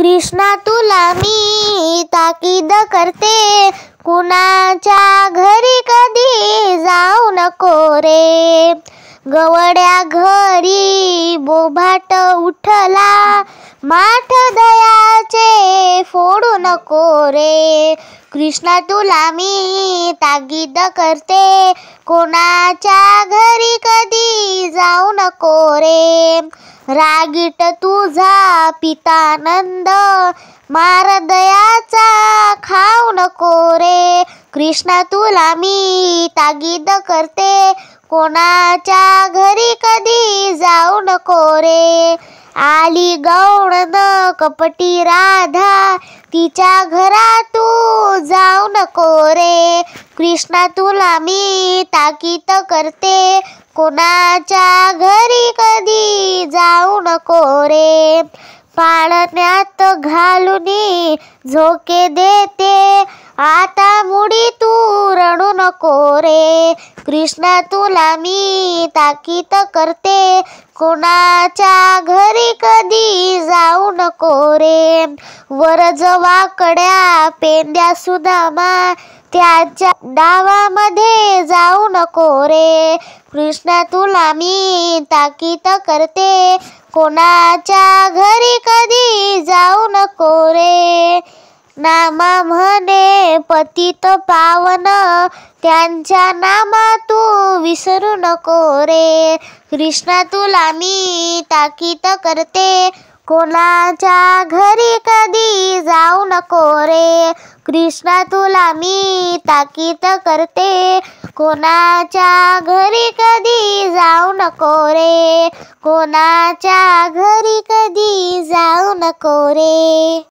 कृष्णा तुला मी ताकीद करते कुणाच्या घरी कधी जाऊ नको रे गवड्या घरी बोभाट उठला माठ दयाचे फोडू नको रे कृष्णा तुला मी तागीद करते कोणाच्या घरी कधी जाऊ नको रे रागीट तुझा पितानंद मारदयाचा खाऊ नको रे कृष्णा तुला मी ताकीद करते कोणाच्या घरी कधी जाऊ नको रे आली गौण न कपटी राधा तिच्या घरा तू जाऊ नको रे कृष्णा तुला मी ताकीत करते कोणाच्या घरी कधी जाऊ नको रे पाळण्यात घालून झोके देते आता कृष्णा तुला मी ताकीत करते कोणाच्या घरी कधी जाऊ नको रे वरजवा कड्या पेंद्या सुदामा त्याच्या डावामध्ये जाऊ नको रे कृष्णा तुला मी ताकीत करते कोणाच्या घरी कधी जाऊ नको रे नामा म्हणे पतित पावन त्यांच्या नामा तू विसरू नको रे कृष्णा तुला मी ताकीत करते कोणाच्या घरी कधी जाऊ नको रे कृष्णा तुला मी ताकीत करते कोणाच्या घरी कधी जाऊ नको रे कोणाच्या घरी कधी जाऊ नको रे